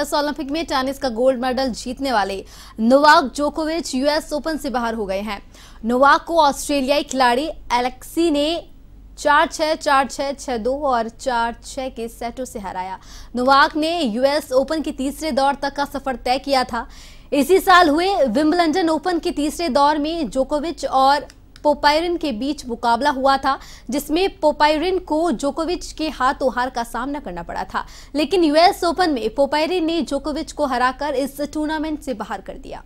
इस ओलंपिक में टेनिस का गोल्ड मेडल जीतने वाले नोवाक जोकोविच यूएस ओपन से बाहर हो गए हैं नोवाक को ऑस्ट्रेलियाई खिलाड़ी एलेक्सी ने चार छः चार छः छः दो और चार छः के सेटों से हराया नोवाक ने यूएस ओपन के तीसरे दौर तक का सफर तय किया था इसी साल हुए विम्बलंडन ओपन के तीसरे दौर में जोकोविच और पोपायरिन के बीच मुकाबला हुआ था जिसमें पोपायरिन को जोकोविच के हाथों हार का सामना करना पड़ा था लेकिन यूएस ओपन में पोपायरिन ने जोकोविच को हराकर इस टूर्नामेंट से बाहर कर दिया